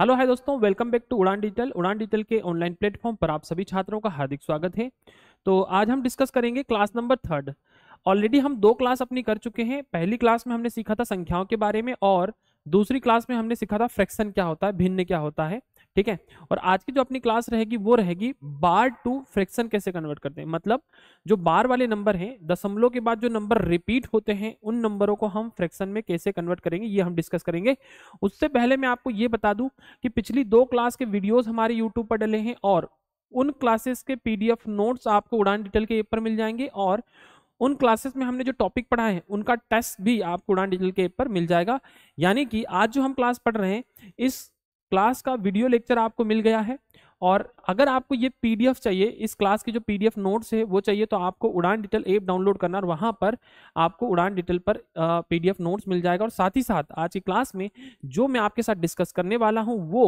hello hi दोस्तों welcome back to Udaan digital Udaan digital के online platform पर आप सभी छात्रों का हार्दिक स्वागत है तो आज हम डिस्कस करेंगे क्लास नंबर थर्ड ऑलरेडी हम दो क्लास अपनी कर चुके हैं पहली क्लास में हमने सीखा था संख्याओं के बारे में और दूसरी क्लास में हमने सीखा था फ्रैक्शन क्या होता है भिन्न क्या होता है ठीक है और आज की जो अपनी क्लास रहेगी वो रहेगी बार टू फ्रैक्शन कैसे कन्वर्ट करते हैं मतलब जो बार वाले नंबर हैं दशमलव के बाद जो नंबर रिपीट होते हैं उन नंबरों को हम फ्रैक्शन में कैसे कन्वर्ट करेंगे ये हम डिस्कस करेंगे उससे पहले मैं आपको ये बता दूं कि पिछली दो क्लास के वीडियोज हमारे यूट्यूब पर डले हैं और उन क्लासेस के पीडीएफ नोट्स आपको उड़ान डिटेल के ऐप पर मिल जाएंगे और उन क्लासेस में हमने जो टॉपिक पढ़ा है उनका टेस्ट भी आपको उड़ान डिटेल के पर मिल जाएगा यानी कि आज जो हम क्लास पढ़ रहे हैं इस क्लास का वीडियो लेक्चर आपको मिल गया है और अगर आपको ये पीडीएफ चाहिए इस क्लास के जो पीडीएफ नोट्स है वो चाहिए तो आपको उड़ान डिटेल ऐप डाउनलोड करना और वहाँ पर आपको उड़ान डिटेल पर पीडीएफ नोट्स मिल जाएगा और साथ ही साथ आज की क्लास में जो मैं आपके साथ डिस्कस करने वाला हूँ वो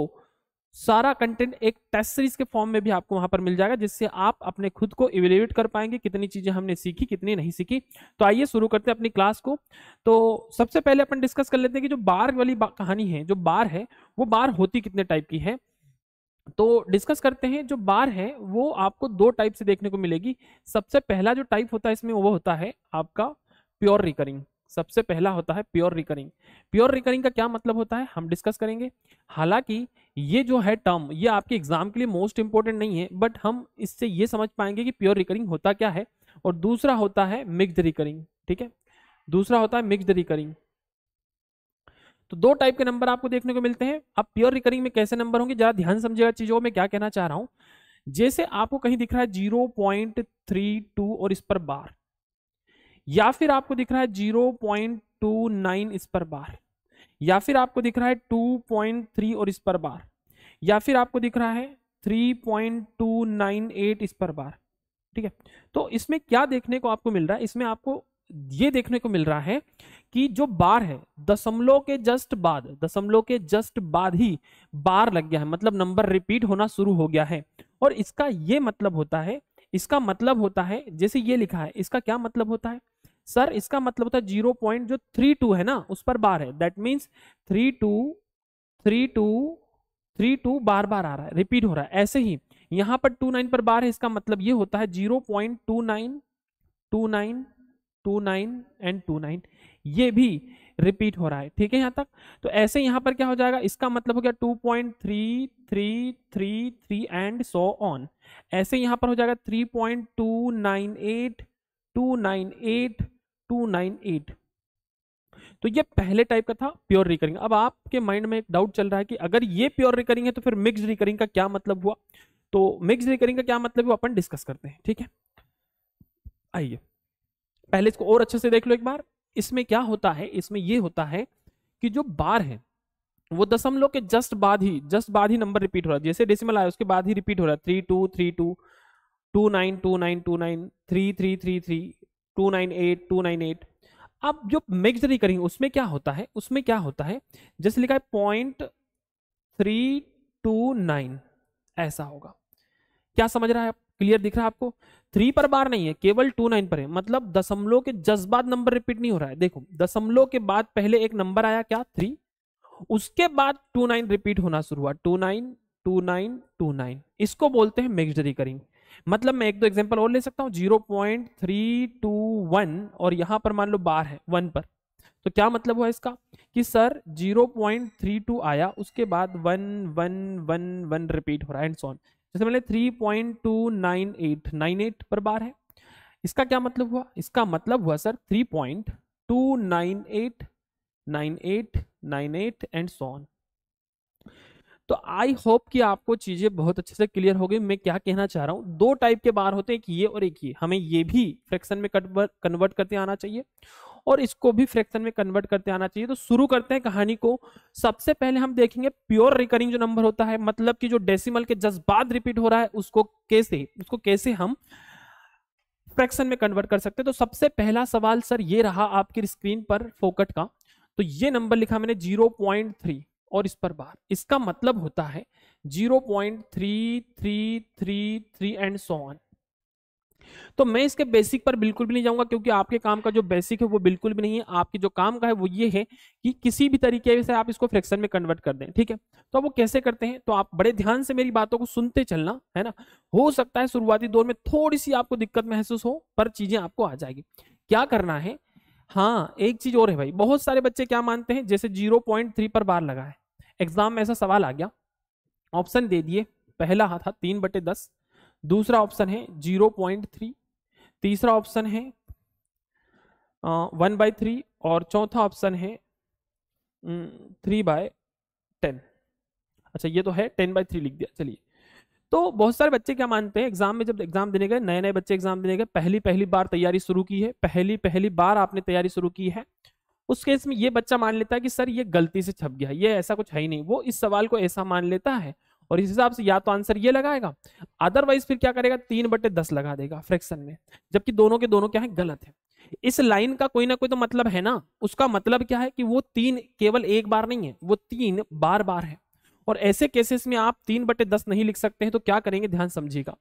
सारा कंटेंट एक टेस्ट सीरीज के फॉर्म में भी आपको वहां पर मिल जाएगा जिससे आप अपने खुद को इवेल्यूएट कर पाएंगे कितनी चीजें हमने सीखी कितनी नहीं सीखी तो आइए शुरू करते हैं अपनी क्लास को तो सबसे पहले अपन डिस्कस कर लेते हैं कि जो बार वाली बा, कहानी है जो बार है वो बार होती कितने टाइप की है तो डिस्कस करते हैं जो बार है वो आपको दो टाइप से देखने को मिलेगी सबसे पहला जो टाइप होता है इसमें वो होता है आपका प्योर रिकरिंग सबसे पहला होता है प्योर रिकरिंग प्योर रिकरिंग का क्या मतलब होता है हम डिस्कस करेंगे हालांकि ये जो है टर्म ये आपके एग्जाम के लिए मोस्ट इंपॉर्टेंट नहीं है बट हम इससे ये समझ पाएंगे कि प्योर रिकरिंग होता क्या है और दूसरा होता है मिक्सड रिकरिंग ठीक है दूसरा होता है मिक्सड रिकरिंग तो दो टाइप के नंबर आपको देखने को मिलते हैं अब प्योर रिकरिंग में कैसे नंबर होंगे जरा ध्यान समझेगा चीजों में क्या कहना चाह रहा हूं जैसे आपको कहीं दिख रहा है जीरो पॉइंट थ्री टू और इस पर बार या फिर आपको दिख रहा है जीरो पॉइंट टू नाइन इस पर बार या फिर आपको दिख रहा है 2.3 और इस पर बार या फिर आपको दिख रहा है 3.298 इस पर बार ठीक है तो इसमें क्या देखने को आपको मिल रहा है इसमें आपको ये देखने को मिल रहा है कि जो बार है दशमलव के जस्ट बाद दशमलव के जस्ट बाद ही बार लग गया है मतलब नंबर रिपीट होना शुरू हो गया है और इसका ये मतलब होता है इसका मतलब होता है जैसे ये लिखा है इसका क्या मतलब होता है सर इसका मतलब होता है जीरो पॉइंट जो थ्री टू है ना उस पर बार है that means three two three two three two बार बार आ रहा है रिपीट हो रहा है ऐसे ही यहां पर टू नाइन पर बार है इसका मतलब ये होता है zero point two nine two nine two nine and two nine ये भी रिपीट हो रहा है ठीक है यहाँ तक तो ऐसे यहाँ पर क्या हो जाएगा इसका मतलब हो गया two point three three three three and so on ऐसे यहाँ पर हो जाएगा three point two nine eight two nine eight 298 तो ये पहले टाइप का था प्योर रिकरिंग अब आपके माइंड में एक डाउट चल रहा है कि अगर ये प्योर रिकरिंग है तो फिर मिक्स रिकरिंग का क्या मतलब हुआ तो मिक्स रिकरिंग का क्या मतलब हुआ अपन डिस्कस करते हैं ठीक है आइए पहले इसको और अच्छे से देख लो एक बार इसमें क्या होता है इसमें ये होता है कि जो बार है वो दशमलव के जस्ट बाद ही जस्ट बाद ही नंबर रिपीट हो रहा है जैसे डेसिमल आया उसके बाद ही रिपीट हो रहा है three two three two two nine two nine two nine three three three three two nine eight two nine eight अब जो मिक्सरी करेंगे उसमें क्या होता है उसमें क्या होता है जैसे लिखा है पॉइंट थ्री टू नाइन ऐसा होगा क्या समझ रहा है आप क्लियर दिख रहा है आपको थ्री पर बार नहीं है केवल टू नाइन पर है मतलब दशमलव के जज्बात नंबर रिपीट नहीं हो रहा है देखो दशमलव के बाद पहले एक नंबर आया क्या थ्री उसके बाद टू नाइन रिपीट होना शुरू हुआ two nine two nine two nine इसको बोलते हैं मिक्सडरी करिंग मतलब मैं एक दो एग्जाम्पल और ले सकता हूँ zero point three two one और यहाँ पर मान लो बार है वन पर तो क्या मतलब हुआ इसका कि सर टू आया उसके बाद one one one one repeat हो रहा है एंड सॉन जैसे मैंने एट पर बार है इसका क्या मतलब हुआ इसका मतलब हुआ sir three point two nine nine nine eight eight eight and so on तो आई होप कि आपको चीजें बहुत अच्छे से क्लियर हो गई मैं क्या कहना चाह रहा हूँ दो टाइप के बार होते हैं एक ये और एक ये हमें ये भी फ्रैक्शन में कन्वर्ट करते आना चाहिए और इसको भी फ्रैक्शन में कन्वर्ट करते आना चाहिए तो शुरू करते हैं कहानी को सबसे पहले हम देखेंगे प्योर रिकरिंग जो नंबर होता है मतलब कि जो डेसिमल के जस्ट बाद रिपीट हो रहा है उसको कैसे उसको कैसे हम फ्रैक्शन में कन्वर्ट कर सकते हैं तो सबसे पहला सवाल सर ये रहा आपकी स्क्रीन पर फोकट का तो ये नंबर लिखा मैंने जीरो पॉइंट थ्री और इस पर बार इसका मतलब होता है 0.3333 एंड सो ऑन तो मैं इसके बेसिक पर बिल्कुल भी नहीं जाऊंगा क्योंकि आपके काम का जो बेसिक है वो बिल्कुल भी नहीं है आपके जो काम का है वो ये है कि किसी भी तरीके से आप इसको फ्रैक्शन में कन्वर्ट कर दें ठीक है तो अब वो कैसे करते हैं तो आप बड़े ध्यान से मेरी बातों को सुनते चलना है ना हो सकता है शुरुआती दौर में थोड़ी सी आपको दिक्कत महसूस हो पर चीजें आपको आ जाएगी क्या करना है हाँ एक चीज और है भाई बहुत सारे बच्चे क्या मानते हैं जैसे जीरो पॉइंट थ्री पर बार लगा है एग्जाम में ऐसा सवाल आ गया ऑप्शन दे दिए पहला था तीन बटे दस दूसरा ऑप्शन है जीरो पॉइंट थ्री तीसरा ऑप्शन है वन बाई थ्री और चौथा ऑप्शन है थ्री बाय टेन अच्छा ये तो है टेन बाय थ्री लिख दिया चलिए तो बहुत सारे बच्चे क्या मानते हैं एग्जाम में जब एग्जाम देने गए नए नए बच्चे एग्जाम देने गए पहली पहली बार तैयारी शुरू की है पहली पहली बार आपने तैयारी शुरू की है उस केस में ये बच्चा मान लेता है कि सर ये गलती से छप गया ये ऐसा कुछ है ही नहीं वो इस सवाल को ऐसा मान लेता है और इस हिसाब से या तो आंसर ये लगाएगा अदरवाइज फिर क्या करेगा तीन बटे दस लगा देगा फ्रैक्शन में जबकि दोनों के दोनों क्या है गलत है इस लाइन का कोई ना कोई तो मतलब है ना उसका मतलब क्या है कि वो तीन केवल एक बार नहीं है वो तीन बार बार है और ऐसे केसेस में आप तीन बटे दस नहीं लिख सकते हैं तो क्या करेंगे ध्यान समझिएगा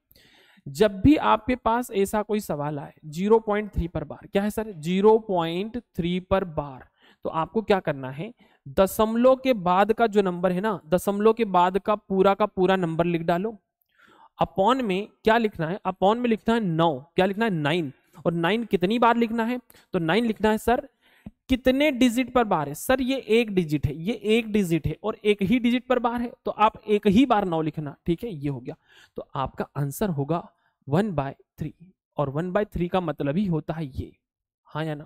जब भी आपके पास ऐसा कोई सवाल आए 0.3 पर बार क्या है सर 0.3 पर बार तो आपको क्या करना है दशमलव के बाद का जो नंबर है ना दशमलव के बाद का पूरा का पूरा नंबर लिख डालो अपॉन में क्या लिखना है अपॉन में लिखना है नौ क्या लिखना है नाइन और नाइन कितनी बार लिखना है तो नाइन लिखना है सर कितने डिजिट पर बार है सर ये एक डिजिट है ये एक डिजिट है और एक ही डिजिट पर बार है तो आप एक ही बार नौ लिखना ठीक है ये हो गया तो आपका आंसर होगा वन बाय थ्री और वन बाय थ्री का मतलब ही होता है ये हाँ या ना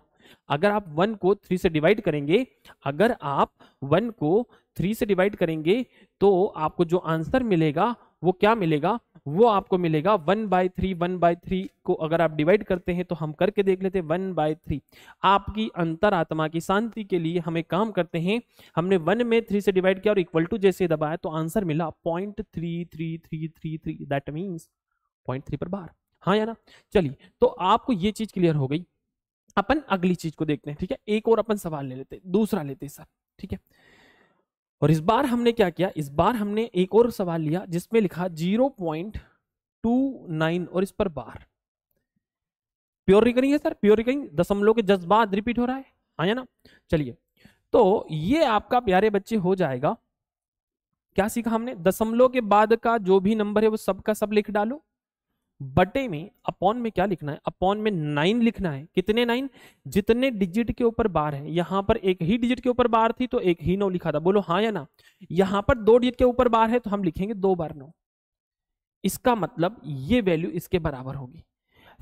अगर आप वन को थ्री से डिवाइड करेंगे अगर आप वन को थ्री से डिवाइड करेंगे तो आपको जो आंसर मिलेगा वो क्या मिलेगा वो आपको मिलेगा one by three one by three को अगर आप डिवाइड करते हैं तो हम करके देख लेते हैं वन बाय थ्री आपकी अंतरात्मा की शांति के लिए हमें काम करते हैं हमने वन में थ्री से डिवाइड किया और इक्वल टू जैसे दबाया तो आंसर मिला point three three three three three that means point three पर बार हाँ या ना चलिए तो आपको ये चीज क्लियर हो गई अपन अगली चीज को देखते हैं ठीक है एक और अपन सवाल ले लेते हैं दूसरा लेते हैं सर ठीक है और इस बार हमने क्या किया इस बार हमने एक और सवाल लिया जिसमें लिखा 0.29 और इस पर बार प्योर रिकरिंग है सर प्योर रिकरिंग दशमलव के जज्बात रिपीट हो रहा है आया हाँ ना चलिए तो ये आपका प्यारे बच्चे हो जाएगा क्या सीखा हमने दशमलव के बाद का जो भी नंबर है वो सबका सब लिख डालो बटे में अपॉन में क्या लिखना है अपॉन में नाइन लिखना है कितने नाइन जितने डिजिट के ऊपर बार है यहां पर एक ही डिजिट के ऊपर बार थी तो एक ही नौ लिखा था बोलो हाँ या ना यहां पर दो डिजिट के ऊपर बार है तो हम लिखेंगे दो बार नौ इसका मतलब ये वैल्यू इसके बराबर होगी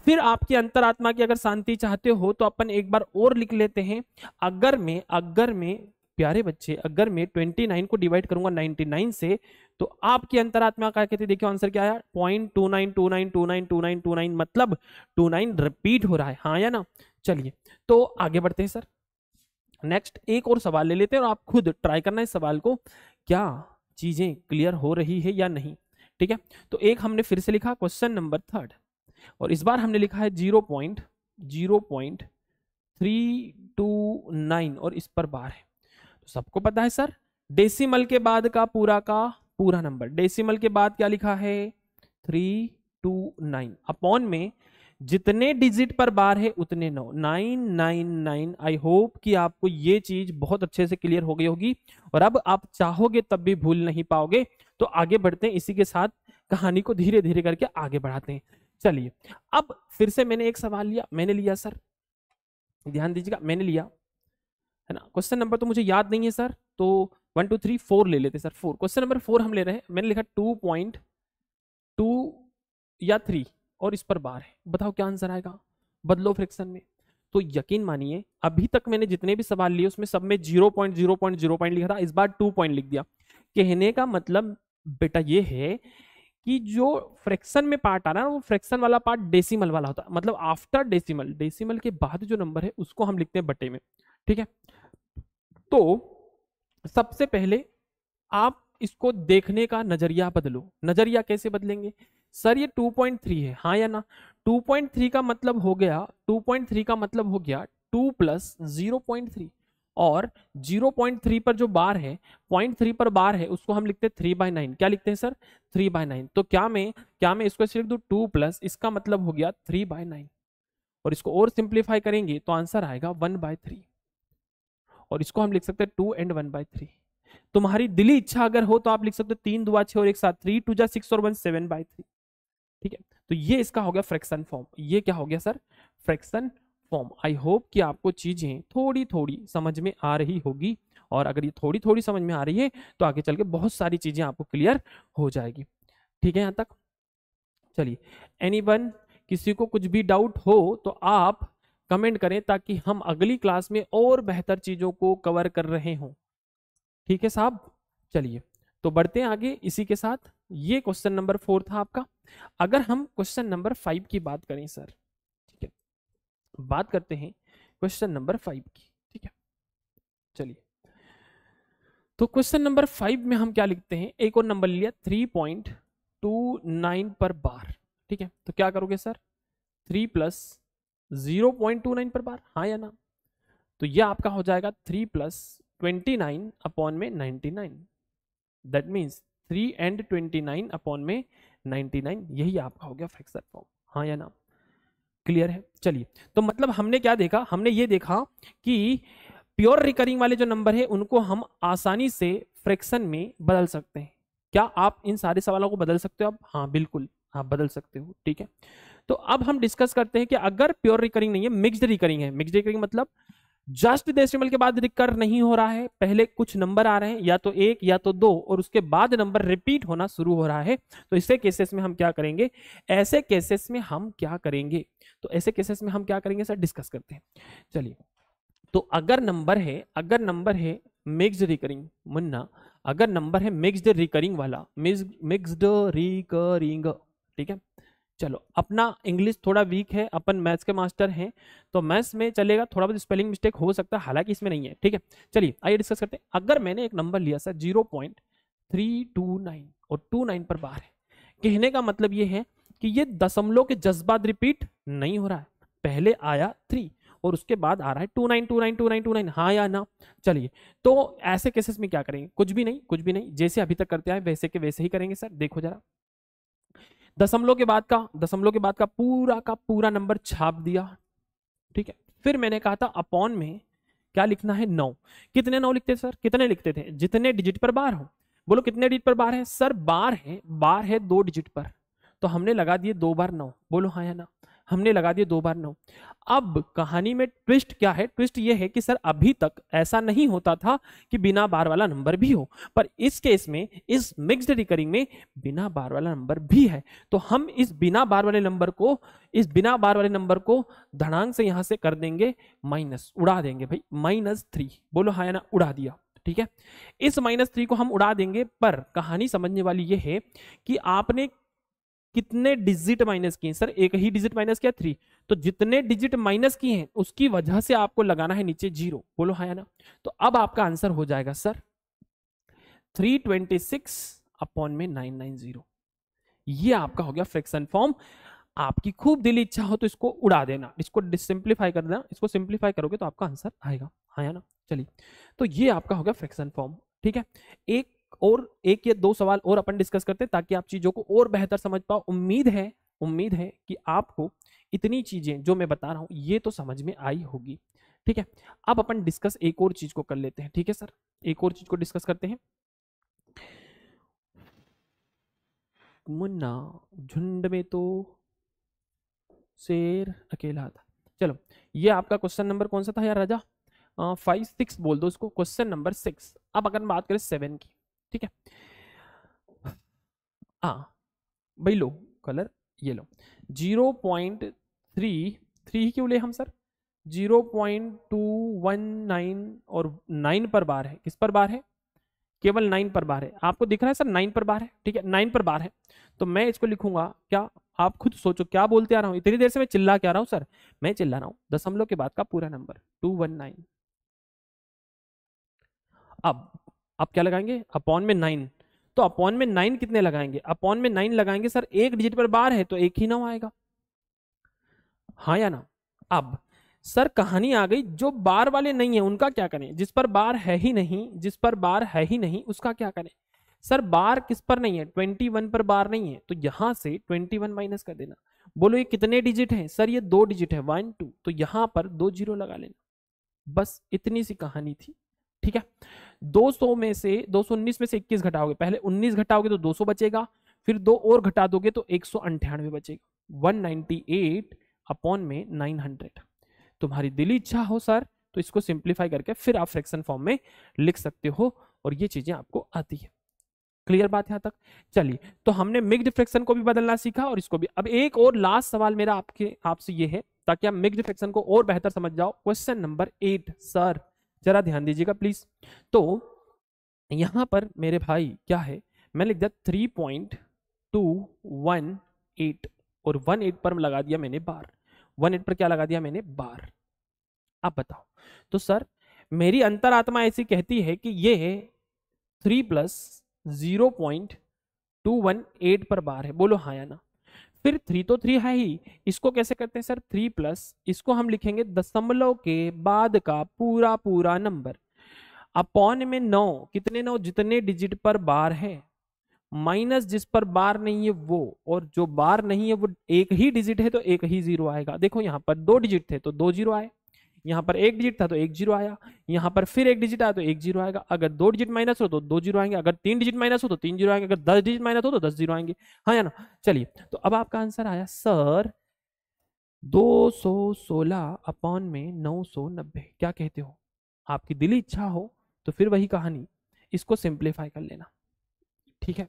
फिर आपकी अंतरात्मा की अगर शांति चाहते हो तो अपन एक बार और लिख लेते हैं अगर में अगर में प्यारे बच्चे अगर मैं 29 को डिवाइड करूंगा 99 से तो आपकी अंतरात्मा का कहते देखिए आंसर क्या आया point two nine two nine two nine two nine two nine मतलब टू नाइन रिपीट हो रहा है हाँ या ना चलिए तो आगे बढ़ते हैं सर नेक्स्ट एक और सवाल ले लेते हैं और आप खुद ट्राई करना इस सवाल को क्या चीजें क्लियर हो रही है या नहीं ठीक है तो एक हमने फिर से लिखा क्वेश्चन नंबर थर्ड और इस बार हमने लिखा है zero point zero point three two nine और इस पर बार है तो सबको पता है सर डेसिमल के बाद का पूरा का पूरा नंबर डेसिमल के बाद क्या लिखा है थ्री टू नाइन अपॉन में जितने डिजिट पर बार है उतने नौ nine nine nine I hope कि आपको ये चीज बहुत अच्छे से क्लियर हो गई होगी और अब आप चाहोगे तब भी भूल नहीं पाओगे तो आगे बढ़ते हैं इसी के साथ कहानी को धीरे धीरे करके आगे बढ़ाते हैं चलिए अब फिर से मैंने एक सवाल लिया मैंने लिया सर ध्यान दीजिएगा मैंने लिया है ना क्वेश्चन नंबर तो मुझे याद नहीं है सर तो वन टू थ्री फोर ले लेते sir four question number four हम ले रहे हैं मैंने लिखा टू पॉइंट टू या थ्री और इस पर बार है बताओ क्या आंसर आएगा बदलो फ्रिक्शन में तो यकीन मानिए अभी तक मैंने जितने भी सवाल लिए उसमें सब में zero point zero point zero point लिखा था इस बार टू पॉइंट लिख दिया कहने का मतलब बेटा ये है कि जो फ्रैक्शन में पार्ट आ रहा है ना वो फ्रैक्शन वाला पार्ट डेसिमल वाला होता है मतलब आफ्टर डेसिमल डेसिमल के बाद जो नंबर है उसको हम लिखते हैं बटे में ठीक है तो सबसे पहले आप इसको देखने का नजरिया बदलो नजरिया कैसे बदलेंगे सर ये 2.3 है हाँ या ना 2.3 का मतलब हो गया 2.3 का मतलब हो गया 2 प्लस जीरो और 0.3 पर जो बार है 0.3 पर बार है उसको हम लिखते हैं थ्री बाय नाइन क्या लिखते हैं सर थ्री बाय नाइन तो क्या मैं क्या मैं इसको सिर्फ दू टू प्लस इसका मतलब हो गया थ्री बाय नाइन और इसको और सिंप्लीफाई करेंगे तो आंसर आएगा वन बाय थ्री और इसको हम लिख सकते हैं two and one by three तुम्हारी दिली इच्छा अगर हो तो आप लिख सकते हो तीन दुआ छः और एक साथ थ्री टू जा सिक्स और वन सेवन बाय थ्री ठीक है तो ये इसका हो गया फ्रैक्शन फॉर्म ये क्या हो गया sir fraction form I hope कि आपको चीज़ें थोड़ी थोड़ी समझ में आ रही होगी और अगर ये थोड़ी थोड़ी समझ में आ रही है तो आगे चल के बहुत सारी चीज़ें आपको क्लियर हो जाएगी ठीक है यहाँ तक चलिए एनी किसी को कुछ भी डाउट हो तो आप कमेंट करें ताकि हम अगली क्लास में और बेहतर चीज़ों को कवर कर रहे हों ठीक है साहब चलिए तो बढ़ते हैं आगे इसी के साथ ये क्वेश्चन नंबर फोर था आपका अगर हम क्वेश्चन नंबर फाइव की बात करें सर ठीक है बात करते हैं क्वेश्चन नंबर फाइव की ठीक है चलिए तो क्वेश्चन नंबर फाइव में हम क्या लिखते हैं एक और नंबर लिया थ्री पॉइंट टू नाइन पर बार ठीक है तो क्या करोगे sir three plus zero point two nine पर बार हाँ या ना तो ये आपका हो जाएगा three plus twenty nine upon में ninety nine that means three and twenty nine upon में नाइन्टी नाइन यही आपका हो गया फ्रैक्शन फॉर्म हाँ या ना क्लियर है चलिए तो मतलब हमने क्या देखा हमने ये देखा कि प्योर रिकरिंग वाले जो नंबर है उनको हम आसानी से फ्रैक्शन में बदल सकते हैं क्या आप इन सारे सवालों को बदल सकते हो आप हाँ बिल्कुल आप बदल सकते हो ठीक है तो अब हम डिस्कस करते हैं कि अगर प्योर रिकरिंग नहीं है मिक्सड रिकरिंग है मिक्सड रिकरिंग मतलब जस्ट डेसिमल के बाद रिकर नहीं हो रहा है पहले कुछ नंबर आ रहे हैं या तो एक या तो दो और उसके बाद नंबर रिपीट होना शुरू हो रहा है तो ऐसे केसेस में हम क्या करेंगे ऐसे केसेस में हम क्या करेंगे तो ऐसे केसेस में हम क्या करेंगे सर डिस्कस करते हैं चलिए तो अगर नंबर है अगर नंबर है मिक्सड रिकरिंग मुन्ना अगर नंबर है मिक्सड रिकरिंग वाला मिक्सड रिकरिंग ठीक है चलो अपना इंग्लिश थोड़ा वीक है अपन मैथ्स के मास्टर हैं तो मैथ्स में चलेगा थोड़ा बहुत स्पेलिंग मिस्टेक हो सकता है हालांकि इसमें नहीं है ठीक है चलिए आइए डिस्कस करते हैं अगर मैंने एक नंबर लिया sir zero point three two nine और टू नाइन पर बाहर है कहने का मतलब ये है कि ये दशमलव के जज्बात रिपीट नहीं हो रहा है पहले आया थ्री और उसके बाद आ रहा है two nine two nine two nine two nine हाँ या ना चलिए तो ऐसे केसेस में क्या करेंगे कुछ भी नहीं कुछ भी नहीं जैसे अभी तक करते आए वैसे के वैसे ही करेंगे सर देखो जरा दशमलव के बाद का दशमलव के बाद का पूरा का पूरा नंबर छाप दिया ठीक है फिर मैंने कहा था अपॉन में क्या लिखना है नौ कितने नौ लिखते सर कितने लिखते थे जितने डिजिट पर बार हो बोलो कितने डिजिट पर बार है सर बार है बार है दो डिजिट पर तो हमने लगा दिए दो बार नौ बोलो हाँ या ना हमने लगा दिया दो बार नौ अब कहानी में ट्विस्ट क्या है ट्विस्ट ये है कि सर अभी तक ऐसा नहीं होता था कि बिना बार वाला नंबर भी हो पर इस केस में इस मिक्सड रिकरिंग में बिना बार वाला नंबर भी है तो हम इस बिना बार वाले नंबर को इस बिना बार वाले नंबर को धड़ांग से यहां से कर देंगे माइनस उड़ा देंगे भाई माइनस थ्री बोलो हाँ ना उड़ा दिया ठीक है इस माइनस थ्री को हम उड़ा देंगे पर कहानी समझने वाली यह है कि आपने कितने डिजिट माइनस किए सर एक ही डिजिट माइनस किया थ्री तो जितने डिजिट माइनस किए हैं उसकी वजह से आपको लगाना है नीचे जीरो बोलो हाँ ना तो अब आपका आंसर हो जाएगा sir three twenty six upon में नाइन नाइन जीरो ये आपका हो गया फ्रैक्शन फॉर्म आपकी खूब दिली इच्छा हो तो इसको उड़ा देना इसको सिंप्लीफाई कर देना इसको सिंप्लीफाई करोगे तो आपका आंसर आएगा हाँ या ना चलिए तो ये आपका हो गया फ्रैक्शन फॉर्म ठीक है एक और एक या दो सवाल और अपन डिस्कस करते हैं ताकि आप चीज़ों को और बेहतर समझ पाओ उम्मीद है उम्मीद है कि आपको इतनी चीज़ें जो मैं बता रहा हूं ये तो समझ में आई होगी ठीक है अब अपन डिस्कस एक और चीज़ को कर लेते हैं ठीक है सर एक और चीज़ को डिस्कस करते हैं मुन्ना झुंड में तो शेर अकेला था चलो ये आपका क्वेश्चन नंबर कौन सा था यार राजा फाइव सिक्स बोल दो उसको क्वेश्चन नंबर सिक्स अब अगर बात करें सेवन की ठीक है हाँ भाई लो कलर ये लो जीरो पॉइंट थ्री थ्री ही क्यों ले हम sir zero point two one nine और नाइन पर बार है किस पर बार है केवल नाइन पर बार है आपको दिख रहा है सर नाइन पर बार है ठीक है नाइन पर बार है तो मैं इसको लिखूंगा क्या आप खुद सोचो क्या बोलते आ रहा हूँ इतनी देर से मैं चिल्ला के आ रहा हूँ सर मैं चिल्ला रहा हूँ दशमलव के बाद का पूरा नंबर टू वन नाइन अब आप क्या लगाएंगे अपॉन में नाइन तो अपॉन में नाइन कितने लगाएंगे अपॉन में नाइन लगाएंगे सर एक डिजिट पर बार है तो एक ही नौ आएगा हाँ या ना अब सर कहानी आ गई जो बार वाले नहीं है उनका क्या करें जिस पर बार है ही नहीं जिस पर बार है ही नहीं उसका क्या करें सर बार किस पर नहीं है ट्वेंटी वन पर बार नहीं है तो यहां से ट्वेंटी वन माइनस कर देना बोलो ये कितने डिजिट है सर ये दो डिजिट है वन टू तो यहां पर दो जीरो लगा लेना बस इतनी सी कहानी थी ठीक है 200 में से उन्नीस में से 21 घटाओगे पहले 19 घटाओगे तो 200 बचेगा फिर दो और घटा दोगे तो एक बचेगा 198 अपॉन में 900 तुम्हारी दिली इच्छा हो सर तो इसको सिंप्लीफाई करके फिर आप फ्रैक्शन फॉर्म में लिख सकते हो और ये चीजें आपको आती है क्लियर बात यहां तक चलिए तो हमने मिक्सड फ्रैक्शन को भी बदलना सीखा और इसको भी अब एक और लास्ट सवाल मेरा आपके आपसे ये है ताकि आप मिक्सड फ्रैक्शन को और बेहतर समझ जाओ क्वेश्चन नंबर एट सर जरा ध्यान दीजिएगा प्लीज तो यहां पर मेरे भाई क्या है मैं लिख दिया three point two one eight और वन एट पर लगा दिया मैंने बार वन एट पर क्या लगा दिया मैंने बार आप बताओ तो सर मेरी अंतरात्मा ऐसी कहती है कि ये three plus zero point two one eight पर बार है बोलो हाँ या ना फिर थ्री तो थ्री है ही इसको कैसे करते हैं सर थ्री प्लस इसको हम लिखेंगे दशमलव के बाद का पूरा पूरा नंबर अपॉन में नौ कितने नौ जितने डिजिट पर बार है माइनस जिस पर बार नहीं है वो और जो बार नहीं है वो एक ही डिजिट है तो एक ही जीरो आएगा देखो यहाँ पर दो डिजिट थे तो दो जीरो आए यहाँ पर एक डिजिट था तो एक जीरो आया यहाँ पर फिर एक डिजिट आया तो एक जीरो आएगा अगर दो डिजिट माइनस हो तो दो जीरो आएंगे अगर तीन डिजिट माइनस हो तो तीन जीरो आएंगे अगर दस डिजिट माइनस हो तो दस जीरो आएंगे हाँ या ना चलिए तो अब आपका आंसर आया सर दो सौ सोलह अपॉन में नौ सौ नब्बे क्या कहते हो आपकी दिली इच्छा हो तो फिर वही कहानी इसको सिंप्लीफाई कर लेना ठीक है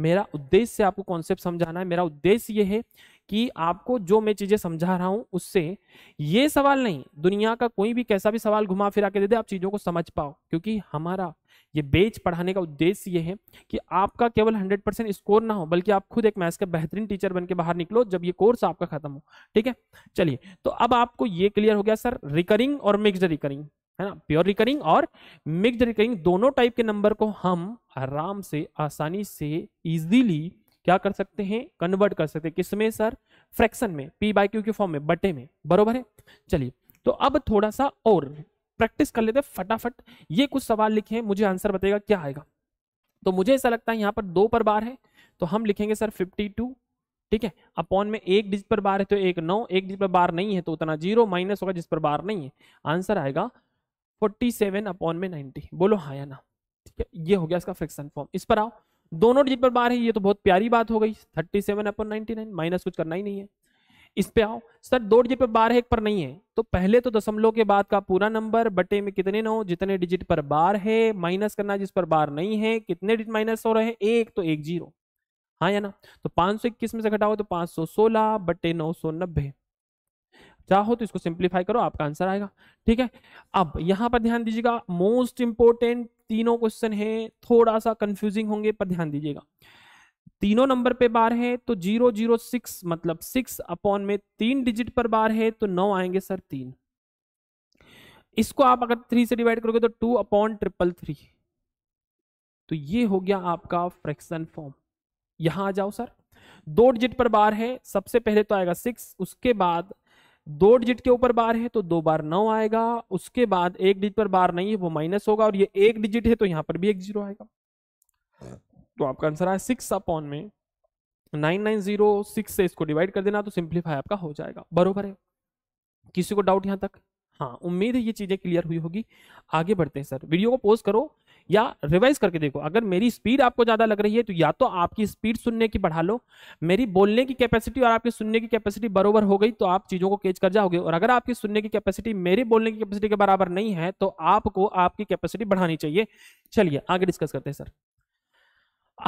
मेरा उद्देश्य आपको कॉन्सेप्ट समझाना है मेरा उद्देश्य ये है कि आपको जो मैं चीजें समझा रहा हूं उससे ये सवाल नहीं दुनिया का कोई भी कैसा भी सवाल घुमा फिरा के दे दे आप चीजों को समझ पाओ क्योंकि हमारा ये बेच पढ़ाने का उद्देश्य ये है कि आपका केवल 100 परसेंट स्कोर ना हो बल्कि आप खुद एक मैथ्स का बेहतरीन टीचर बन के बाहर निकलो जब ये कोर्स आपका खत्म हो ठीक है चलिए तो अब आपको ये क्लियर हो गया सर रिकरिंग और मिक्सड रिकरिंग है ना प्योर रिकरिंग और मिक्सड रिकरिंग दोनों टाइप के नंबर को हम आराम से आसानी से इजिली क्या कर सकते हैं कन्वर्ट कर सकते हैं किसमें सर फ्रैक्शन में पी बाई क्यू के फॉर्म में बटे में बरोबर है चलिए तो अब थोड़ा सा और प्रैक्टिस कर लेते फटाफट ये कुछ सवाल लिखे हैं मुझे आंसर बताएगा क्या आएगा तो मुझे ऐसा लगता है यहाँ पर दो पर बार है तो हम लिखेंगे सर फिफ्टी टू ठीक है अपॉन में एक डिजिट पर बार है तो एक नौ एक डिजिट पर बार नहीं है तो उतना जीरो माइनस होगा जिस पर बार नहीं है आंसर आएगा फोर्टी सेवन अपॉन में नाइनटी बोलो हाँ या ना ठीक है ये हो गया इसका फ्रिक्शन फॉर्म इस पर आओ दोनों डिजिट पर बार है ये तो बहुत प्यारी बात हो गई thirty seven upon ninety nine minus कुछ करना ही नहीं है इस पे आओ सर दो डिजिट पर बार है एक पर नहीं है तो पहले तो दशमलव के बाद का पूरा नंबर बटे में कितने नौ जितने डिजिट पर बार है माइनस करना जिस पर बार नहीं है कितने डिजिट माइनस हो रहे हैं एक तो एक जीरो हाँ या ना तो पांच सौ इक्कीस में से घटाओ तो पांच सौ सोलह बटे नौ सौ नब्बे चाहो तो इसको सिंप्लीफाई करो आपका आंसर आएगा ठीक है अब यहां पर ध्यान दीजिएगा मोस्ट इंपोर्टेंट तीनों क्वेश्चन हैं थोड़ा सा कंफ्यूजिंग होंगे पर ध्यान दीजिएगा तीनों नंबर पे बार है तो जीरो जीरो सिक्स मतलब सिक्स अपॉन में तीन डिजिट पर बार है तो नौ आएंगे सर तीन इसको आप अगर थ्री से डिवाइड करोगे तो टू अपॉन ट्रिपल थ्री तो ये हो गया आपका फ्रैक्शन फॉर्म यहां आ जाओ सर दो डिजिट पर बार है सबसे पहले तो आएगा सिक्स उसके बाद दो डिजिट के ऊपर बार है तो दो बार नौ आएगा उसके बाद एक डिजिट पर बार नहीं है वो माइनस होगा और ये एक डिजिट है तो यहां पर भी एक जीरो आएगा तो आपका आंसर आया सिक्स अपॉन में नाइन नाइन जीरो सिक्स से इसको डिवाइड कर देना तो सिंप्लीफाई आपका हो जाएगा बरोबर है किसी को डाउट यहां तक हाँ उम्मीद है ये चीज़ें क्लियर हुई होगी आगे बढ़ते हैं सर वीडियो को पोस्ट करो या रिवाइज करके देखो अगर मेरी स्पीड आपको ज़्यादा लग रही है तो या तो आपकी स्पीड सुनने की बढ़ा लो मेरी बोलने की कैपेसिटी और आपकी सुनने की कैपेसिटी बरोबर हो गई तो आप चीज़ों को कैच कर जाओगे और अगर आपकी सुनने की कैपेसिटी मेरी बोलने की कैपेसिटी के बराबर नहीं है तो आपको आपकी कैपेसिटी बढ़ानी चाहिए चलिए आगे डिस्कस करते हैं सर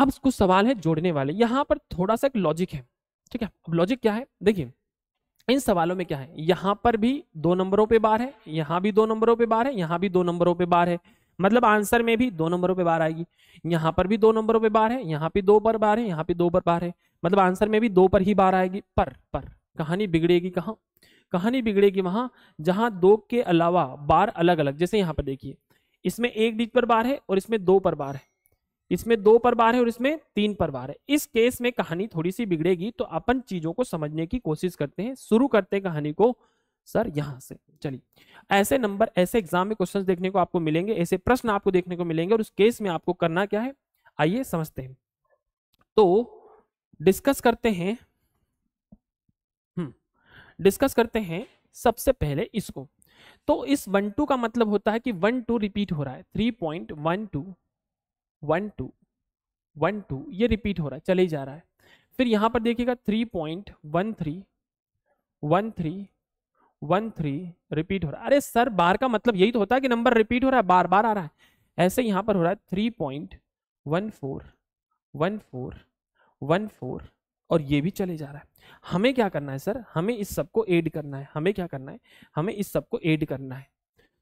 अब कुछ सवाल है जोड़ने वाले यहाँ पर थोड़ा सा एक लॉजिक है ठीक है अब लॉजिक क्या है देखिए इन सवालों में क्या है यहां पर भी दो नंबरों पे बार है यहां भी दो नंबरों पे बार है यहां भी दो नंबरों पे बार है मतलब आंसर में भी दो नंबरों पे बार आएगी यहां पर भी दो नंबरों पे बार है यहां पे दो पर बार है यहां पे दो पर बार है मतलब आंसर में भी दो पर ही बार आएगी पर पर कहानी बिगड़ेगी कहाँ कहानी बिगड़ेगी वहां जहां दो के अलावा बार अलग अलग जैसे यहां पर देखिए इसमें एक डिजिट पर बार है और इसमें दो पर बार है इसमें दो पर बार है और इसमें तीन पर बार है इस केस में कहानी थोड़ी सी बिगड़ेगी तो अपन चीजों को समझने की कोशिश करते हैं शुरू करते हैं कहानी को सर यहां से चलिए ऐसे नंबर ऐसे एग्जाम में क्वेश्चंस देखने को आपको मिलेंगे ऐसे प्रश्न आपको देखने को मिलेंगे और उस केस में आपको करना क्या है आइए समझते हैं तो डिस्कस करते हैं डिस्कस हम्म, करते हैं सबसे पहले इसको तो इस वन टू का मतलब होता है कि वन टू रिपीट हो रहा है three point one two one two one two ये रिपीट हो रहा है चले ही जा रहा है फिर यहाँ पर देखिएगा three point one three one three one three repeat हो रहा है अरे सर बार का मतलब यही तो होता है कि नंबर रिपीट हो रहा है बार बार आ रहा है ऐसे यहाँ पर हो रहा है three point one four one four one four और ये भी चले जा रहा है हमें क्या करना है सर हमें इस सबको ऐड करना है हमें क्या करना है हमें इस सबको ऐड करना है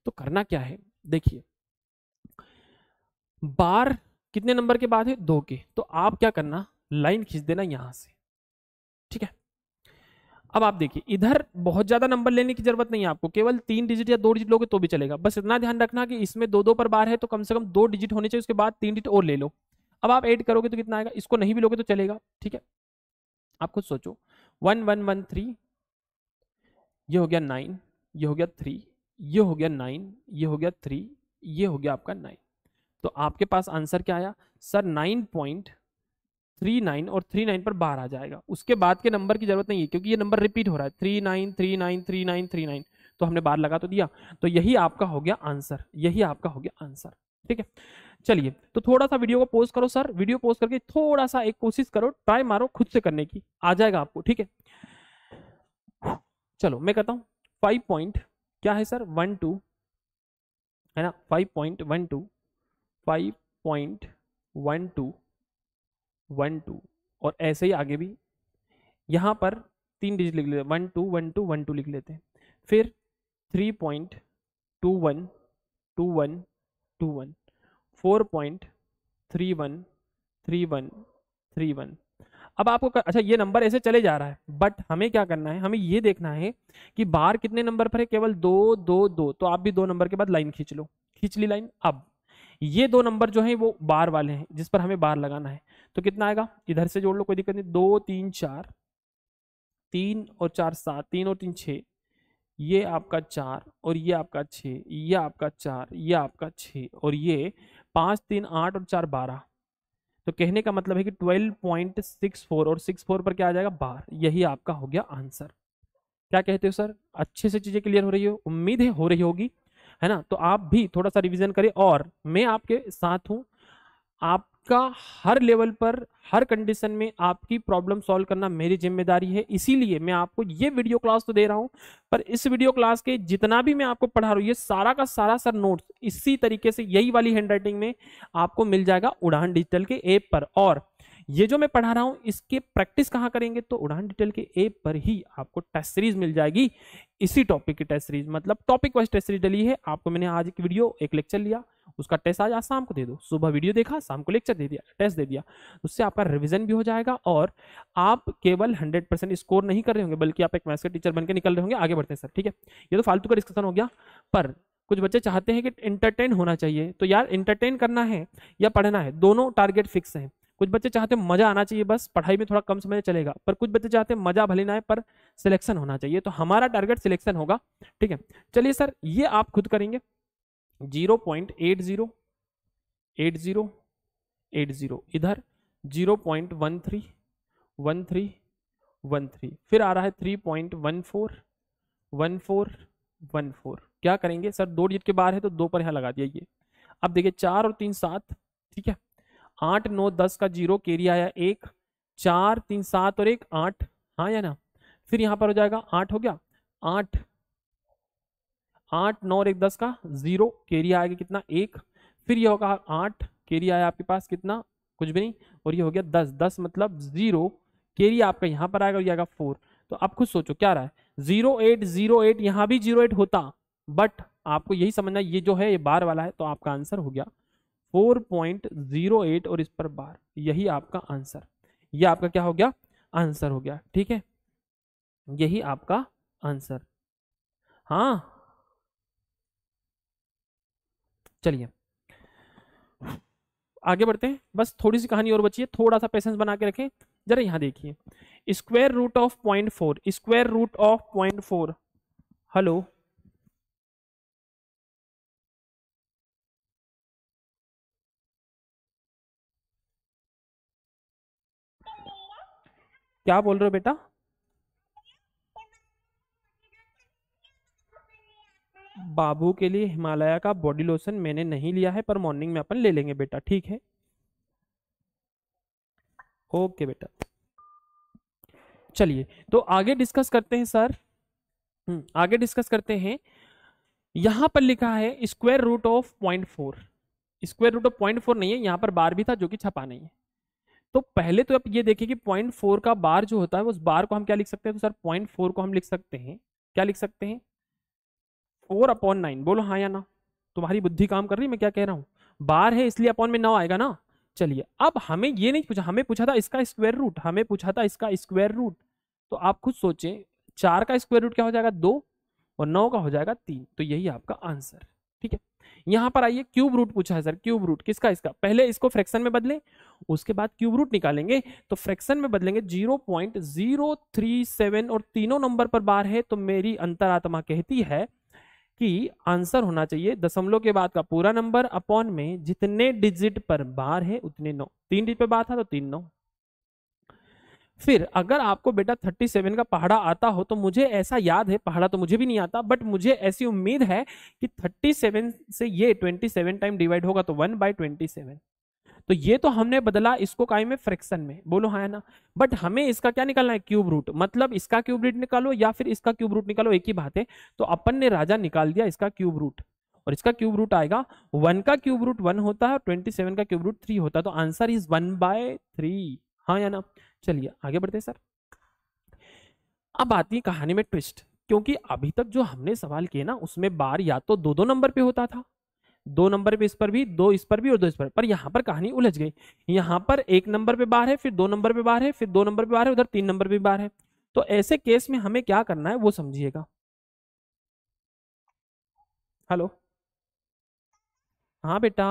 तो करना क्या है देखिए बार कितने नंबर के बाद है दो के तो आप क्या करना लाइन खींच देना यहां से ठीक है अब आप देखिए इधर बहुत ज्यादा नंबर लेने की जरूरत नहीं है आपको केवल तीन डिजिट या दो डिजिट लोगे तो भी चलेगा बस इतना ध्यान रखना कि इसमें दो दो पर बार है तो कम से कम दो डिजिट होने चाहिए उसके बाद तीन डिजिट और ले लो अब आप ऐड करोगे तो कितना आएगा इसको नहीं भी लोगे तो चलेगा ठीक है आप खुद सोचो वन वन वन थ्री ये हो गया नाइन ये हो गया थ्री ये हो गया नाइन ये हो गया थ्री ये हो गया आपका नाइन तो आपके पास आंसर क्या आया sir nine point three nine और थ्री नाइन पर बाहर आ जाएगा उसके बाद के नंबर की जरूरत नहीं है क्योंकि ये नंबर रिपीट हो रहा है three nine three nine three nine three nine तो हमने बाहर लगा तो दिया तो यही आपका हो गया आंसर यही आपका हो गया आंसर ठीक है चलिए तो थोड़ा सा वीडियो को पोस्ट करो सर वीडियो पोस्ट करके थोड़ा सा एक कोशिश करो ट्राई मारो खुद से करने की आ जाएगा आपको ठीक है चलो मैं कहता हूँ फाइव पॉइंट क्या है सर वन टू है ना five point one two five point one two one two और ऐसे ही आगे भी यहाँ पर तीन डिजिट लिख लेते one two one two one two लिख लेते हैं फिर three point two one two one two one four point three one three one three one अब आपको कर, अच्छा ये नंबर ऐसे चले जा रहा है बट हमें क्या करना है हमें ये देखना है कि बार कितने नंबर पर है केवल दो दो दो तो आप भी दो नंबर के बाद लाइन खींच लो खींच ली लाइन अब ये दो नंबर जो है वो बार वाले हैं जिस पर हमें बार लगाना है तो कितना आएगा इधर से जोड़ लो कोई दिक्कत नहीं दो तीन चार तीन और चार सात तीन और तीन छः ये आपका चार और ये आपका छः ये आपका चार ये आपका छः और ये पाँच तीन आठ और चार बारह तो कहने का मतलब है कि ट्वेल्व पॉइंट सिक्स फोर और सिक्स फोर पर क्या आ जाएगा बार यही आपका हो गया आंसर क्या कहते हो सर अच्छे से चीज़ें क्लियर हो रही हो उम्मीद है हो रही होगी है ना तो आप भी थोड़ा सा रिविजन करें और मैं आपके साथ हूँ आपका हर लेवल पर हर कंडीशन में आपकी प्रॉब्लम सॉल्व करना मेरी जिम्मेदारी है इसीलिए मैं आपको ये वीडियो क्लास तो दे रहा हूँ पर इस वीडियो क्लास के जितना भी मैं आपको पढ़ा रहा हूँ ये सारा का सारा सर नोट्स इसी तरीके से यही वाली हैंडराइटिंग में आपको मिल जाएगा उड़ान डिजिटल के ऐप पर और ये जो मैं पढ़ा रहा हूँ इसके प्रैक्टिस कहाँ करेंगे तो उड़ान डिटेल के ए पर ही आपको टेस्ट सीरीज मिल जाएगी इसी टॉपिक की टेस्ट सीरीज मतलब टॉपिक वाइज टेस्ट सीरीज डली है आपको मैंने आज एक वीडियो एक लेक्चर लिया उसका टेस्ट आज आज शाम को दे दो सुबह वीडियो देखा शाम को लेक्चर दे दिया टेस्ट दे दिया तो उससे आपका रिविजन भी हो जाएगा और आप केवल 100 परसेंट स्कोर नहीं कर रहे होंगे बल्कि आप एक मैथ्स के टीचर बनकर निकल रहे होंगे आगे बढ़ते हैं सर ठीक है ये तो फालतू का डिस्कशन हो गया पर कुछ बच्चे चाहते हैं कि इंटरटेन होना चाहिए तो यार इंटरटेन करना है या पढ़ना है दोनों टारगेट फिक्स हैं कुछ बच्चे चाहते हैं मजा आना चाहिए बस पढ़ाई में थोड़ा कम समय चलेगा पर कुछ बच्चे चाहते हैं मजा भले ना आए पर सिलेक्शन होना चाहिए तो हमारा टारगेट सिलेक्शन होगा ठीक है चलिए सर ये आप खुद करेंगे zero point eight zero eight zero eight zero इधर zero point one three one three one three फिर आ रहा है three point one four one four one four क्या करेंगे सर दो डिजिट के बाहर है तो दो पर यहाँ लगा दिया ये अब देखिए चार और तीन सात ठीक है आठ नौ दस का जीरो केरी आया एक चार तीन सात और एक आठ हाँ या ना फिर यहां पर हो जाएगा आठ हो गया आठ आठ नौ और एक दस का जीरो केरी आएगा कितना एक फिर ये होगा आठ केरी आया आपके पास कितना कुछ भी नहीं और ये हो गया दस दस मतलब जीरो केरी आपका यहाँ पर आएगा और ये आएगा फोर तो आप खुद सोचो क्या रहा है जीरो एट जीरो एट यहां भी जीरो एट होता बट आपको यही समझना ये जो है ये बार वाला है तो आपका आंसर हो गया 4.08 और इस पर बार यही आपका आंसर ये आपका क्या हो गया आंसर हो गया ठीक है यही आपका आंसर हाँ चलिए आगे बढ़ते हैं बस थोड़ी सी कहानी और बची है थोड़ा सा पेशेंस बना के रखें जरा यहां देखिए square root of point four square root of point four hello क्या बोल रहे हो बेटा बाबू के लिए हिमालय का बॉडी लोशन मैंने नहीं लिया है पर मॉर्निंग में अपन ले लेंगे बेटा ठीक है ओके बेटा चलिए तो आगे डिस्कस करते हैं सर हम्म, आगे डिस्कस करते हैं यहां पर लिखा है square root of point four square root of point four नहीं है यहां पर बार भी था जो कि छपा नहीं है तो पहले तो आप ये देखें कि पॉइंट फोर का बार जो होता है उस बार को हम क्या लिख सकते हैं तो सर पॉइंट फोर को हम लिख सकते हैं क्या लिख सकते हैं फोर अपॉन नाइन बोलो हाँ या ना तुम्हारी बुद्धि काम कर रही मैं क्या कह रहा हूँ बार है इसलिए अपॉन में नौ आएगा ना चलिए अब हमें ये नहीं पूछा हमें पूछा था इसका स्क्वायर रूट हमें पूछा था इसका स्क्वायर रूट तो आप खुद सोचें चार का स्क्वायर रूट क्या हो जाएगा दो और नौ का हो जाएगा तीन तो यही आपका आंसर ठीक है यहाँ पर आइए क्यूब रूट पूछा है सर क्यूब रूट किसका इसका पहले इसको फ्रैक्शन में बदलें उसके बाद क्यूब रूट निकालेंगे तो फ्रैक्शन में बदलेंगे 0.037 और तीनों नंबर पर बार है तो मेरी अंतरात्मा कहती है कि आंसर होना चाहिए दशमलव के बाद का पूरा नंबर अपॉन में जितने डिजिट पर बार है उतने नौ तीन डिजिट पर बार था तो तीन नौ फिर अगर आपको बेटा 37 का पहाड़ा आता हो तो मुझे ऐसा याद है पहाड़ा तो मुझे भी नहीं आता बट मुझे ऐसी उम्मीद है कि 37 से ये 27 टाइम डिवाइड होगा तो 1 बाई ट्वेंटी सेवन तो ये तो हमने बदला इसको काय में फ्रैक्शन में बोलो हाँ है ना बट हमें इसका क्या निकालना है क्यूब रूट मतलब इसका क्यूब रूट निकालो या फिर इसका क्यूब रूट निकालो एक ही बात है तो अपन ने राजा निकाल दिया इसका क्यूब रूट और इसका क्यूब रूट आएगा वन का क्यूब रूट वन होता है ट्वेंटी सेवन का क्यूब रूट थ्री होता है तो answer is one by three हाँ या ना चलिए आगे बढ़ते सर अब आती है कहानी में ट्विस्ट क्योंकि अभी तक जो हमने सवाल किए ना उसमें बार या तो दो दो नंबर पे होता था दो नंबर पे इस पर भी दो इस पर भी और दो इस पर पर यहाँ पर कहानी उलझ गई यहाँ पर एक नंबर पे बाहर है फिर दो नंबर पे बाहर है फिर दो नंबर पे बाहर है उधर तीन नंबर पे बाहर है तो ऐसे केस में हमें क्या करना है वो समझिएगा हेलो हाँ बेटा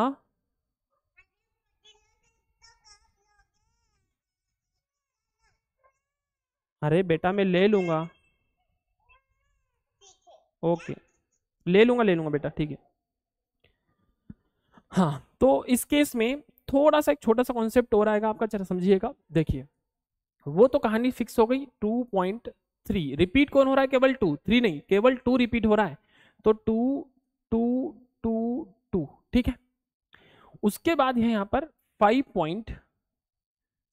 अरे बेटा मैं ले लूंगा ओके ले लूंगा ले लूंगा बेटा ठीक है हाँ तो इस केस में थोड़ा सा एक छोटा सा कॉन्सेप्ट रहा है आपका जरा समझिएगा देखिए वो तो कहानी फिक्स हो गई टू पॉइंट थ्री रिपीट कौन हो रहा है केवल टू थ्री नहीं केवल टू रिपीट हो रहा है तो टू टू टू टू ठीक है उसके बाद है यहाँ पर five point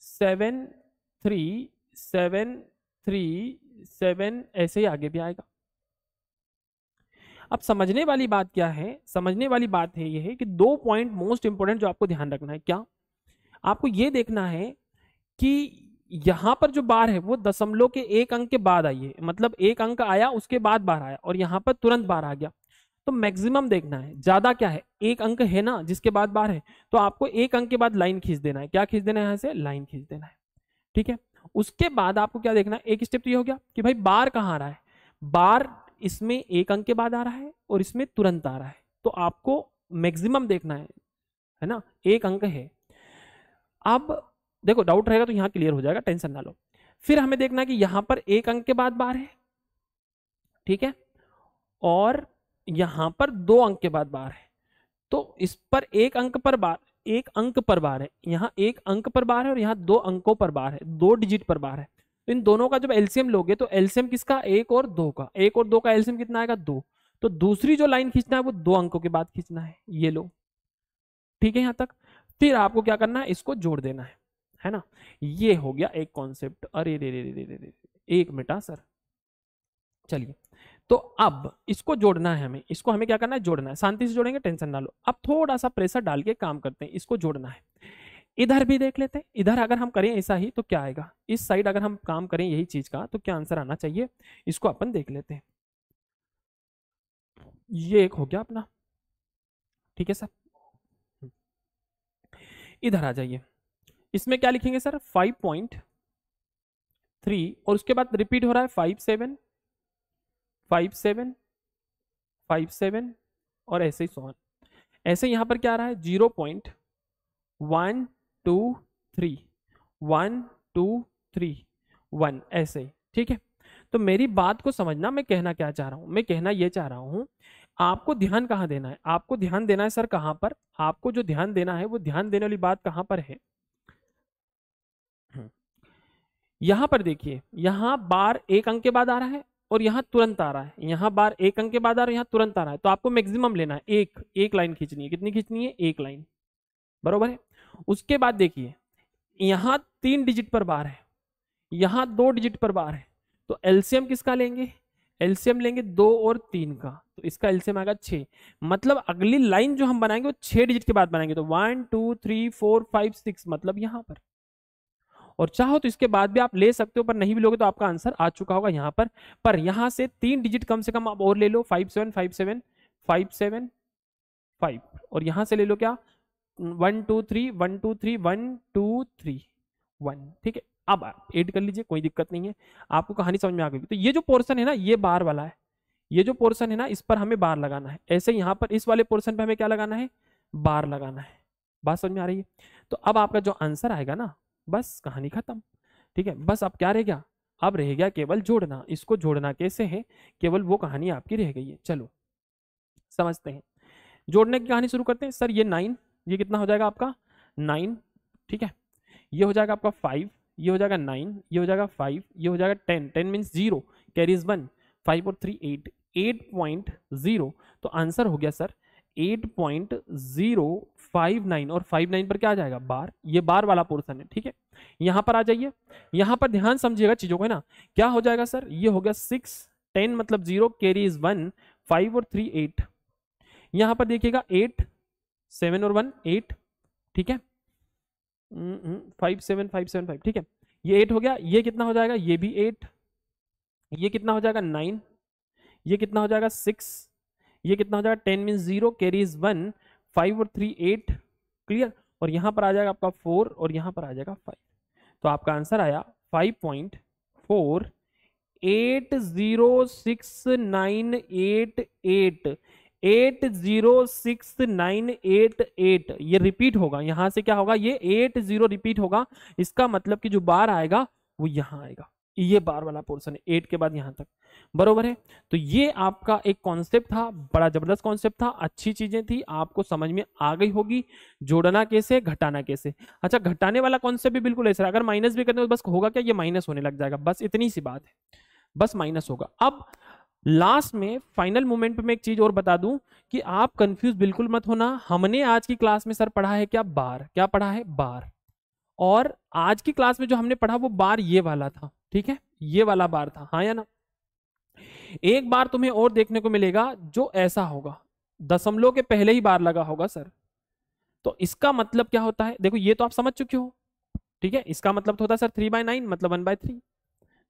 seven three seven three seven ऐसे ही आगे भी आएगा अब समझने वाली बात क्या है समझने वाली बात है ये है कि दो पॉइंट मोस्ट इंपॉर्टेंट जो आपको ध्यान रखना है क्या आपको ये देखना है कि यहां पर जो बार है वो दशमलव के एक अंक के बाद आई है मतलब एक अंक आया उसके बाद बार आया और यहां पर तुरंत बार आ गया तो मैक्सिमम देखना है ज्यादा क्या है एक अंक है ना जिसके बाद बार है तो आपको एक अंक के बाद लाइन खींच देना है क्या खींच देना है यहां से लाइन खींच देना है ठीक है उसके बाद आपको क्या देखना है एक स्टेप तो ये हो गया कि भाई बार कहाँ आ रहा है बार इसमें एक अंक के बाद आ रहा है और इसमें तुरंत आ रहा है तो आपको मैक्सिमम देखना है है ना एक अंक है अब देखो डाउट रहेगा तो यहाँ क्लियर हो जाएगा टेंशन ना लो फिर हमें देखना है कि यहाँ पर एक अंक के बाद बार है ठीक है और यहाँ पर दो अंक के बाद बार है तो इस पर एक अंक पर बार एक अंक पर बार है यहाँ एक अंक पर बार है और यहाँ दो अंकों पर बार है दो डिजिट पर बार है तो इन दोनों का जब एल्सियम लोगे तो एल्सियम किसका एक और दो का एक और दो का एल्सियम कितना आएगा दो तो दूसरी जो लाइन खींचना है वो दो अंकों के बाद खींचना है ये लो ठीक है यहाँ तक फिर आपको क्या करना है इसको जोड़ देना है है ना ये हो गया एक कॉन्सेप्ट अरे रे रे रे रे रे एक मिनटा सर चलिए तो अब इसको जोड़ना है हमें इसको हमें क्या करना है जोड़ना है शांति से जोड़ेंगे टेंशन ना लो अब थोड़ा सा प्रेशर डाल के काम करते हैं इसको जोड़ना है इधर भी देख लेते हैं इधर अगर हम करें ऐसा ही तो क्या आएगा इस साइड अगर हम काम करें यही चीज का तो क्या आंसर आना चाहिए इसको अपन देख लेते हैं ये एक हो गया अपना ठीक है सर इधर आ जाइए इसमें क्या लिखेंगे सर फाइव पॉइंट थ्री और उसके बाद रिपीट हो रहा है five seven five seven five seven और ऐसे ही सोन ऐसे यहां पर क्या आ रहा है zero point one two three one two three one ऐसे ठीक है तो मेरी बात को समझना मैं कहना क्या चाह रहा हूँ मैं कहना ये चाह रहा हूँ आपको ध्यान कहाँ देना है आपको ध्यान देना है सर कहाँ पर आपको जो ध्यान देना है वो ध्यान देने वाली बात कहाँ पर है हम्म, यहां पर देखिए यहां बार एक अंक के बाद आ रहा है और यहां तुरंत आ रहा है यहां बार एक अंक के बाद आ रहा है यहां तुरंत आ रहा है तो आपको मैक्सिमम लेना है एक एक लाइन खींचनी है कितनी खींचनी है एक लाइन बरोबर है उसके बाद देखिए यहां तीन डिजिट पर बार है यहां दो डिजिट पर बार है तो एलसीएम किसका लेंगे एलसीएम लेंगे दो और तीन का तो इसका एलसीएम आएगा छ मतलब अगली लाइन जो हम बनाएंगे वो छह डिजिट के बाद बनाएंगे तो one two three four five six मतलब यहां पर और चाहो तो इसके बाद भी आप ले सकते हो पर नहीं भी लोगे तो आपका आंसर आ चुका होगा यहां पर पर यहां से तीन डिजिट कम से कम आप और ले लो five seven five seven five seven five और यहां से ले लो क्या one two three one two three one two three one ठीक है अब आप एड कर लीजिए कोई दिक्कत नहीं है आपको कहानी समझ में आ गई तो ये जो पोर्सन है ना ये बार वाला है ये जो पोर्सन है ना इस पर हमें बार लगाना है ऐसे यहाँ पर इस वाले पोर्सन पर हमें क्या लगाना है बार लगाना है बात समझ में आ रही है तो अब आपका जो आंसर आएगा ना बस कहानी खत्म ठीक है बस अब क्या रह गया अब रह गया केवल जोड़ना इसको जोड़ना कैसे है केवल वो कहानी आपकी रह गई है चलो समझते हैं जोड़ने की कहानी शुरू करते हैं सर ये नाइन ये कितना हो जाएगा आपका नाइन ठीक है ये हो जाएगा आपका फाइव ये हो जाएगा नाइन ये हो जाएगा फाइव ये हो जाएगा ten ten means zero carries one five और three eight eight point zero तो आंसर हो गया sir eight point zero five nine और फाइव नाइन पर क्या आ जाएगा बार ये बार वाला पोर्सन है ठीक है यहाँ पर आ जाइए यहाँ पर ध्यान समझिएगा चीज़ों को है ना क्या हो जाएगा सर ये हो गया सिक्स टेन मतलब zero carry is one five और थ्री एट यहाँ पर देखिएगा एट सेवन और वन एट ठीक है five seven five seven five ठीक है ये एट हो गया ये कितना हो जाएगा ये भी एट ये कितना हो जाएगा नाइन ये कितना हो जाएगा सिक्स ये कितना हो जाएगा ten mean zero carry is one five और थ्री एट क्लियर और यहाँ पर आ जाएगा आपका फोर और यहाँ पर आ जाएगा फाइव तो आपका आंसर आया five point four eight zero six nine eight eight eight zero six nine eight eight ये रिपीट होगा यहां से क्या होगा ये एट जीरो रिपीट होगा इसका मतलब कि जो बार आएगा वो यहां आएगा ये बार वाला पोर्सन है एट के बाद यहां तक बरोबर है तो ये आपका एक कॉन्सेप्ट था बड़ा जबरदस्त कॉन्सेप्ट था अच्छी चीजें थी आपको समझ में आ गई होगी जोड़ना कैसे घटाना कैसे अच्छा घटाने वाला कॉन्सेप्ट भी बिल्कुल ऐसा अगर माइनस भी करते हो तो बस होगा क्या ये माइनस होने लग जाएगा बस इतनी सी बात है बस माइनस होगा अब लास्ट में फाइनल मोमेंट पे मैं एक चीज और बता दूं कि आप कंफ्यूज बिल्कुल मत होना हमने आज की क्लास में सर पढ़ा है क्या बार क्या पढ़ा है बार और आज की क्लास में जो हमने पढ़ा वो बार ये वाला था ठीक है ये वाला बार था हाँ या ना एक बार तुम्हें और देखने को मिलेगा जो ऐसा होगा दशमलव के पहले ही बार लगा होगा सर तो इसका मतलब क्या होता है देखो ये तो आप समझ चुके हो ठीक है इसका मतलब तो होता है सर थ्री बाय नाइन मतलब वन बाय थ्री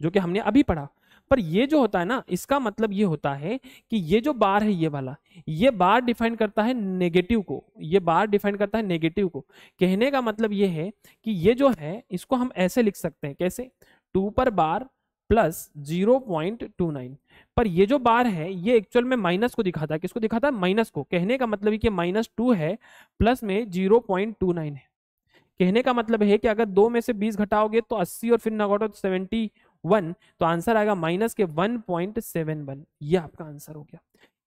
जो कि हमने अभी पढ़ा पर ये जो होता है ना इसका मतलब ये होता है कि ये जो बार है ये वाला ये बार डिफाइन करता है नेगेटिव को ये बार डिफाइन करता है नेगेटिव को कहने का मतलब ये है कि ये जो है इसको हम ऐसे लिख सकते हैं कैसे टू पर bar plus zero point two nine पर ये जो बार है ये एक्चुअल में माइनस को दिखाता है किसको दिखाता है माइनस को कहने का मतलब कि माइनस टू है प्लस में जीरो पॉइंट टू नाइन है कहने का मतलब है कि अगर दो में से बीस घटाओगे तो अस्सी और फिर ना तो सेवेंटी वन तो आंसर आएगा माइनस के वन पॉइंट सेवन वन ये आपका आंसर हो गया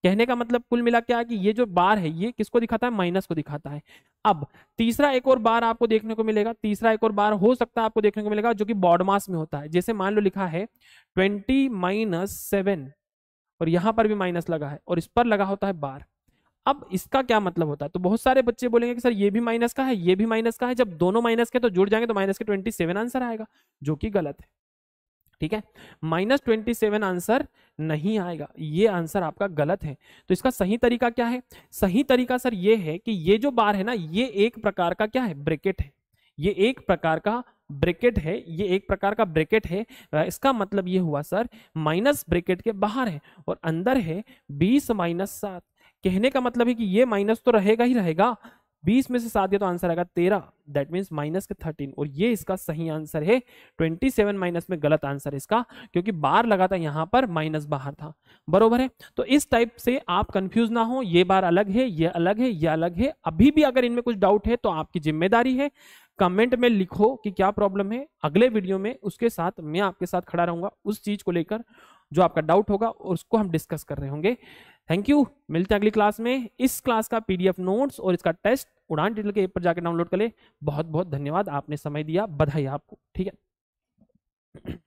कहने का मतलब कुल मिला क्या है कि ये जो बार है ये किसको दिखाता है माइनस को दिखाता है अब तीसरा एक और बार आपको देखने को मिलेगा तीसरा एक और बार हो सकता है आपको देखने को मिलेगा जो कि बॉडमास में होता है जैसे मान लो लिखा है ट्वेंटी माइनस सेवन और यहां पर भी माइनस लगा है और इस पर लगा होता है बार अब इसका क्या मतलब होता है तो बहुत सारे बच्चे बोलेंगे कि सर ये भी माइनस का है ये भी माइनस का है जब दोनों माइनस के तो जुड़ जाएंगे तो माइनस के ट्वेंटी सेवन आंसर आएगा जो कि गलत है ठीक है माइनस ट्वेंटी सेवन आंसर नहीं आएगा ये आंसर आपका गलत है तो इसका सही तरीका क्या है सही तरीका सर ये है कि ये जो बार है ना ये एक प्रकार का क्या है ब्रेकेट है ये एक प्रकार का ब्रेकेट है ये एक प्रकार का ब्रेकेट है इसका मतलब ये हुआ सर माइनस ब्रेकेट के बाहर है और अंदर है बीस माइनस सात कहने का मतलब है कि ये माइनस तो रहेगा ही रहेगा बीस में से सात दिया तो आंसर आएगा तेरह दैट मीन्स माइनस के थर्टीन और ये इसका सही आंसर है ट्वेंटी सेवन माइनस में गलत आंसर इसका क्योंकि बार लगा था यहाँ पर माइनस बाहर था बरोबर है तो इस टाइप से आप कंफ्यूज ना हो ये बार अलग है ये अलग है ये अलग है अभी भी अगर इनमें कुछ डाउट है तो आपकी जिम्मेदारी है कमेंट में लिखो कि क्या प्रॉब्लम है अगले वीडियो में उसके साथ मैं आपके साथ खड़ा रहूंगा उस चीज को लेकर जो आपका डाउट होगा उसको हम डिस्कस कर रहे होंगे थैंक यू मिलते हैं अगली क्लास में इस क्लास का पीडीएफ नोट्स और इसका टेस्ट उड़ान डिटेल के ऐप पर जाकर डाउनलोड कर ले बहुत बहुत धन्यवाद आपने समय दिया बधाई आपको ठीक है